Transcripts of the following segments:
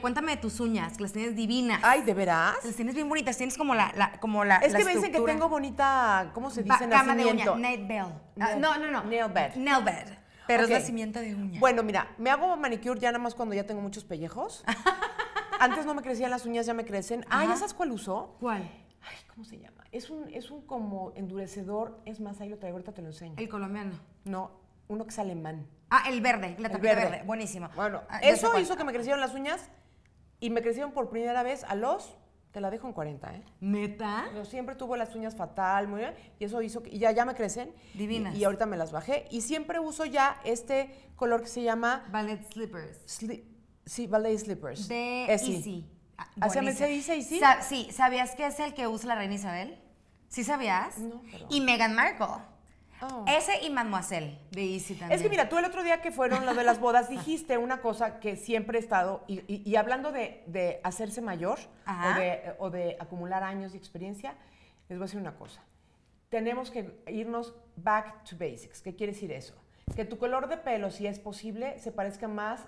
cuéntame de tus uñas, que las tienes divinas. Ay, ¿de veras? Las tienes bien bonitas, tienes como la, la como la. Es que me dicen que tengo bonita, ¿cómo se dice? Cama de uña, nail bell. Ah, no, no, no. Nail bed. Nail bed. Pero es la nacimiento de uña. Bueno, mira, me hago manicure ya nada más cuando ya tengo muchos pellejos. Antes no me crecían las uñas, ya me crecen. Ah, ¿ya sabes cuál usó? ¿Cuál? Ay, ¿cómo se llama? Es un, es un como endurecedor. Es más, ahí lo traigo, ahorita te lo enseño. El colombiano. No, uno que es alemán. Ah, el verde, la tapita verde. Buenísimo. Bueno, ah, eso hizo que me crecieron las uñas y me crecieron por primera vez a los, te la dejo en 40, ¿eh? ¿Neta? Yo siempre tuve las uñas fatal, muy bien, y eso hizo que, ya, ya me crecen. Divinas. Y, ahorita me las bajé. Y siempre uso ya este color que se llama... Ballet Slippers. sí, Ballet Slippers. De Easy. dice Easy? sí, ¿sabías que es el que usa la reina Isabel? ¿Sí sabías? No, pero... Y Meghan Markle. Oh. Ese y Mademoiselle de Es que mira, tú el otro día que fueron lo de las bodas dijiste una cosa que siempre he estado, y, hablando de, hacerse mayor o de, o de, acumular años de experiencia, les voy a decir una cosa. Tenemos que irnos back to basics. ¿Qué quiere decir eso? Que tu color de pelo, si es posible, se parezca más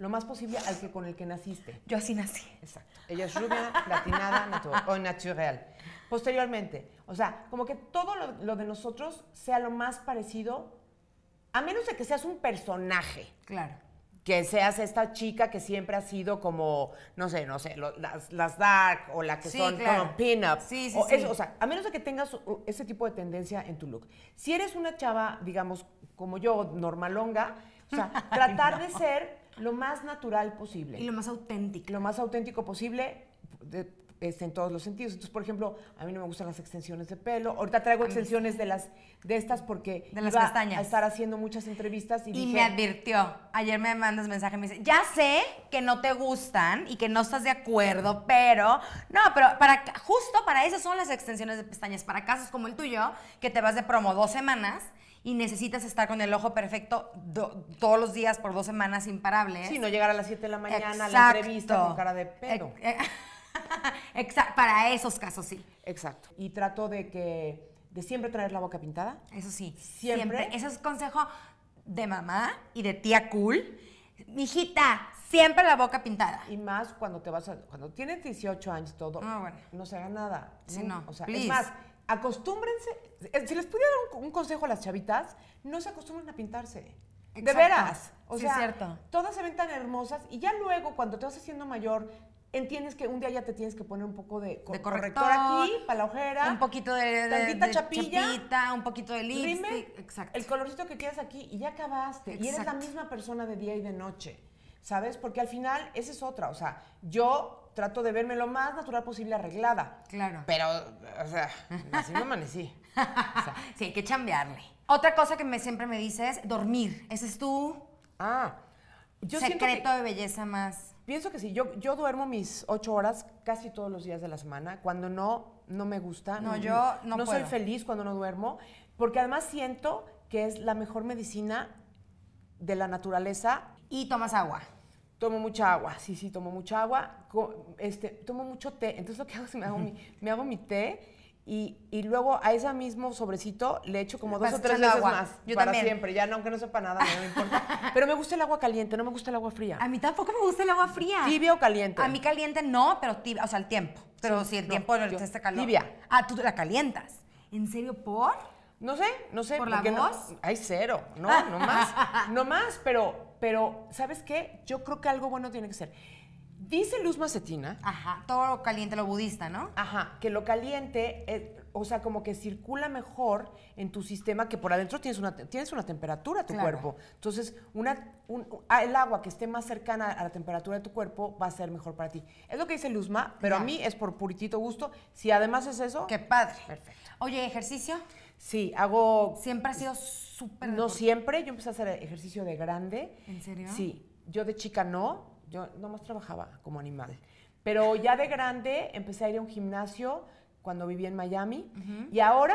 lo más posible al que con el que naciste. Yo así nací. Exacto. Ella es rubia, platinada, natural, o natural. Posteriormente, o sea, como que todo lo, de nosotros sea lo más parecido, a menos de que seas un personaje. Claro. Que seas esta chica que siempre ha sido como, no sé, no sé, las, dark o la que son pin-up. Sí, sí, sí. o sea, a menos de que tengas ese tipo de tendencia en tu look. Si eres una chava, digamos, como yo, normalonga, o sea, tratar de ser lo más natural posible. Y lo más auténtico. Lo más auténtico posible este, en todos los sentidos. Entonces, por ejemplo, a mí no me gustan las extensiones de pelo. Ahorita traigo extensiones de las de estas porque de las pestañas estar haciendo muchas entrevistas y, y me advirtió. Ayer me mandas mensaje y me dice, "Ya sé que no te gustan y que no estás de acuerdo, pero no, pero para justo para eso son las extensiones de pestañas, para casos como el tuyo que te vas de promo dos semanas." y necesitas estar con el ojo perfecto todos los días por dos semanas imparables. Sí, no llegar a las 7 de la mañana a la entrevista con cara de pedo. Eh, para esos casos sí. Exacto. Y trato de que de siempre traer la boca pintada. Eso sí. Siempre. siempre. Eso es consejo de mamá y de tía cool. hijita, siempre la boca pintada. Y más cuando te vas cuando tienes 18 años todo, ah, no se haga nada. Sí, no. O sea, es más, acostúmbrense, eh, si les pudiera dar un, consejo a las chavitas, no se acostumbren a pintarse. De veras. O sea, es cierto. todas se ven tan hermosas y ya luego, cuando te vas haciendo mayor, entiendes que un día ya te tienes que poner un poco de, corrector, aquí, para la ojera. Un poquito de, chapilla, un poquito de lipstick. El colorcito que quieras aquí y ya acabaste. Y eres la misma persona de día y de noche. ¿Sabes? Porque al final, esa es otra. O sea, yo trato de verme lo más natural posible arreglada. Claro. Pero, o sea, así me amanecí. Sí, hay que chambearle. Otra cosa que me, siempre me dices, dormir. Ese es tu ah, secreto de belleza más. Pienso que sí. Yo, yo duermo mis ocho horas casi todos los días de la semana. Cuando no, no me gusta. No, mm, yo no, no soy feliz cuando no duermo. Porque además siento que es la mejor medicina de la naturaleza. Y tomas agua tomo mucha agua, sí, sí, tomo mucha agua, este, tomo mucho té, entonces lo que hago es me hago mi, me hago mi té y, luego a ese mismo sobrecito le echo como dos o tres veces más. Yo para siempre, ya no, aunque no sepa nada, no me importa. Pero me gusta el agua caliente, no me gusta el agua fría. A mí tampoco me gusta el agua fría. ¿Tibia o caliente? A mí caliente no, pero tibia, o sea, el tiempo. Pero si el no, tiempo este calor. Tibia. Ah, tú la calientas. ¿En serio, por? No sé, no sé. ¿Por la voz? No, hay cero, no, no más, no más, pero pero, ¿sabes qué? Yo creo que algo bueno tiene que ser. Dice Luz Macetina. Ajá, todo caliente lo budista, ¿no? Ajá, que lo caliente, o sea, como que circula mejor en tu sistema que por adentro tienes una, tienes una temperatura tu cuerpo. Entonces, una, ah, el agua que esté más cercana a la temperatura de tu cuerpo va a ser mejor para ti. Es lo que dice Luzma, pero a mí es por puritito gusto. Si además es eso. ¡Qué padre! Perfecto. Oye, ¿ejercicio? Sí, hago. Siempre ha sido súper. No siempre. Yo empecé a hacer ejercicio de grande. ¿En serio? Sí. Yo de chica no yo nomás trabajaba como animal. Pero ya de grande empecé a ir a un gimnasio cuando vivía en Miami. Y ahora,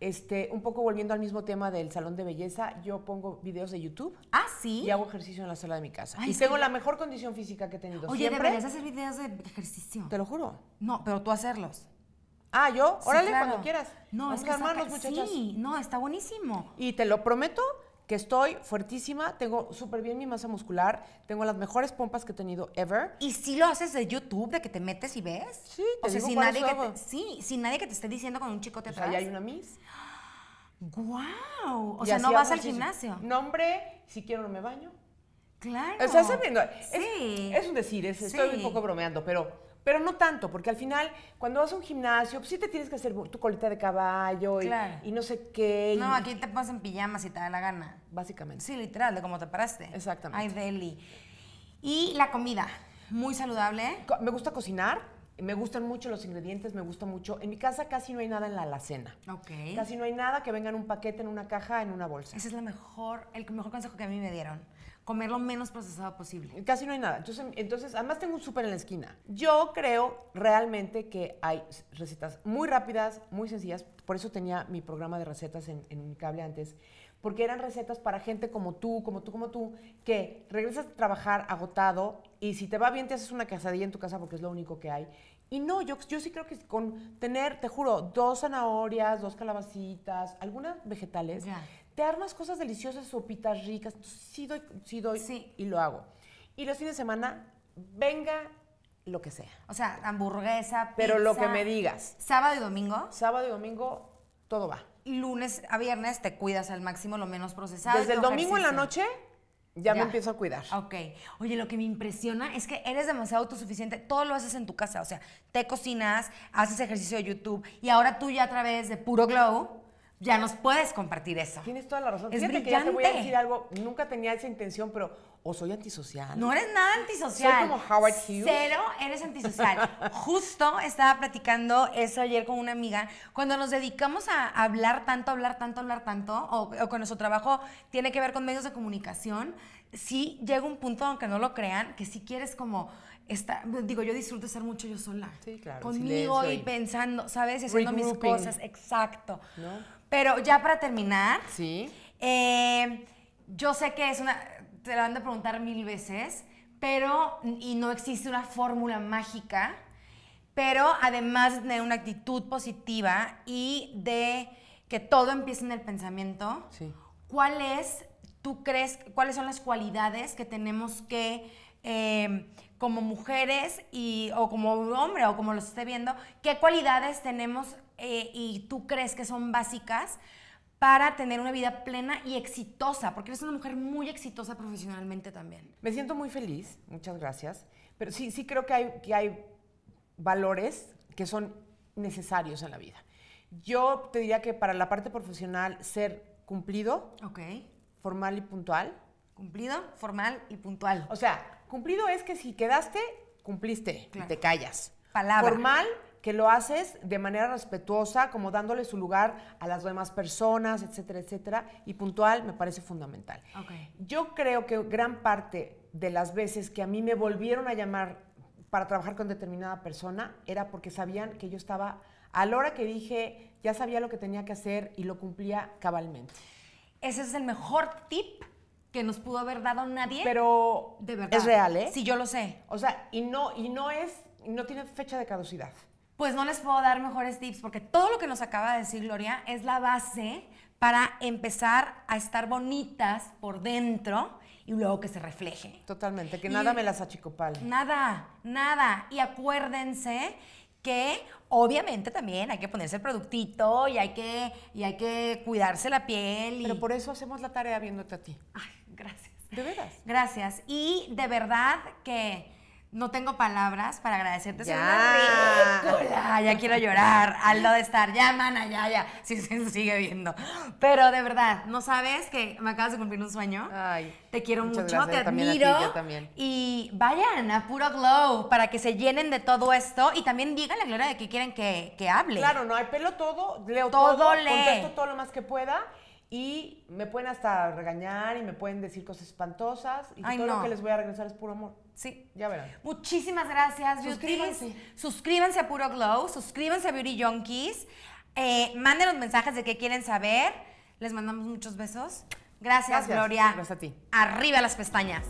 este, un poco volviendo al mismo tema del salón de belleza, yo pongo videos de YouTube. Ah, sí. Y hago ejercicio en la sala de mi casa. y tengo la mejor condición física que he tenido. Oye, deberías hacer videos de ejercicio. Te lo juro. No, pero tú hacerlos. Ah, yo, órale, cuando quieras. No, es que Armarlos, muchachos. muchachas. Sí, no, está buenísimo. Y te lo prometo que estoy fuertísima, tengo súper bien mi masa muscular, tengo las mejores pompas que he tenido ever. ¿Y si lo haces de YouTube, de que te metes y ves? Sí, te o sea, sin nadie que te, Sí, sin nadie que te esté diciendo con un chicote pues atrás. Ahí hay una Miss. ¡Guau! O sea, no vas al gimnasio. Nombre, si quiero no me baño. Claro. O sea, sabiendo, es, un decir, estoy un poco bromeando, pero pero no tanto, porque al final, cuando vas a un gimnasio, pues sí te tienes que hacer tu colita de caballo y, no sé qué. No, aquí te pones en pijamas si te da la gana. Básicamente. Sí, literal, de cómo te paraste. Exactamente. Ay, Deli. Y la comida, muy saludable. Me gusta cocinar. Me gustan mucho los ingredientes, me gusta mucho. En mi casa casi no hay nada en la alacena. Ok. Casi no hay nada que venga en un paquete, en una caja, en una bolsa. Ese es la mejor, el mejor consejo que a mí me dieron comer lo menos procesado posible. Casi no hay nada. Entonces, además tengo un súper en la esquina. Yo creo realmente que hay recetas muy rápidas, muy sencillas. Por eso tenía mi programa de recetas en, cable antes porque eran recetas para gente como tú, como tú, como tú, que regresas a trabajar agotado y si te va bien te haces una casadilla en tu casa porque es lo único que hay. Y no, yo, yo sí creo que con tener, te juro, dos zanahorias, dos calabacitas, algunas vegetales, te armas cosas deliciosas, sopitas ricas, sí doy, sí doy y lo hago. Y los fines de semana, venga lo que sea. O sea, hamburguesa, pizza, Pero lo que me digas. ¿Sábado y domingo? Sábado y domingo, todo va. Lunes a viernes te cuidas al máximo, lo menos procesado. Desde el domingo en la noche ya, me empiezo a cuidar. Ok. Oye, lo que me impresiona es que eres demasiado autosuficiente. Todo lo haces en tu casa. O sea, te cocinas, haces ejercicio de YouTube y ahora tú ya a través de Puro Glow ya nos puedes compartir eso. Tienes toda la razón. Es Fíjate que ya te voy a decir algo, nunca tenía esa intención, pero o soy antisocial. No eres nada antisocial. Soy como Howard Hughes. Cero, eres antisocial. Justo estaba platicando eso ayer con una amiga. Cuando nos dedicamos a hablar tanto, hablar tanto, hablar tanto, o, o con nuestro trabajo tiene que ver con medios de comunicación, sí llega un punto, aunque no lo crean, que si quieres como estar, digo, yo disfruto estar mucho yo sola. Sí, claro. Conmigo y pensando, ¿sabes? Y haciendo mis cosas. Exacto. ¿No? Pero ya para terminar. Sí. Eh, yo sé que es una. Te la van a preguntar mil veces, pero. Y no existe una fórmula mágica. Pero además de tener una actitud positiva y de que todo empiece en el pensamiento, ¿cuál tú crees, cuáles son las cualidades que tenemos que, eh, como mujeres y, o como hombre o como los esté viendo, qué cualidades tenemos eh, y tú crees que son básicas para tener una vida plena y exitosa, porque eres una mujer muy exitosa profesionalmente también. Me siento muy feliz, muchas gracias, pero sí, sí creo que hay, hay valores que son necesarios en la vida. Yo te diría que para la parte profesional, ser cumplido, formal y puntual. Cumplido, formal y puntual. O sea, cumplido es que si quedaste, cumpliste te callas. Palabra. Formal que lo haces de manera respetuosa, como dándole su lugar a las demás personas, etcétera, etcétera, y puntual me parece fundamental. Yo creo que gran parte de las veces que a mí me volvieron a llamar para trabajar con determinada persona era porque sabían que yo estaba, a la hora que dije, ya sabía lo que tenía que hacer y lo cumplía cabalmente. Ese es el mejor tip que nos pudo haber dado nadie. Pero de verdad. es real, ¿eh? Sí, yo lo sé. O sea, y no, y no es, no tiene fecha de caducidad pues no les puedo dar mejores tips porque todo lo que nos acaba de decir Gloria es la base para empezar a estar bonitas por dentro y luego que se refleje. Totalmente, que nada me las achicopal. Nada, nada. Y acuérdense que obviamente también hay que ponerse el productito y hay que, y hay que cuidarse la piel. Pero por eso hacemos la tarea viéndote a ti. Ay, gracias. De veras. Gracias. Y de verdad que no tengo palabras para agradecerte. Ya. Ah, ya quiero llorar. Al lado de estar. Ya, mana, ya, ya. Si se sigue viendo. Pero de verdad, ¿no sabes que me acabas de cumplir un sueño? Ay. Te quiero mucho, te admiro. Y vayan a Puro Glow para que se llenen de todo esto y también digan la Gloria de qué quieren que, hable. Claro, no, Hay pelo todo, leo todo, todo lee. contesto todo lo más que pueda y me pueden hasta regañar y me pueden decir cosas espantosas y todo lo que les voy a regresar es puro amor. Sí. Ya verán. Muchísimas gracias, Suscríbanse. Suscríbanse a Puro Glow, suscríbanse a Beauty Junkies. Eh, manden los mensajes de qué quieren saber. Les mandamos muchos besos. Gracias, gracias. Gloria. Gracias a ti. Arriba las pestañas.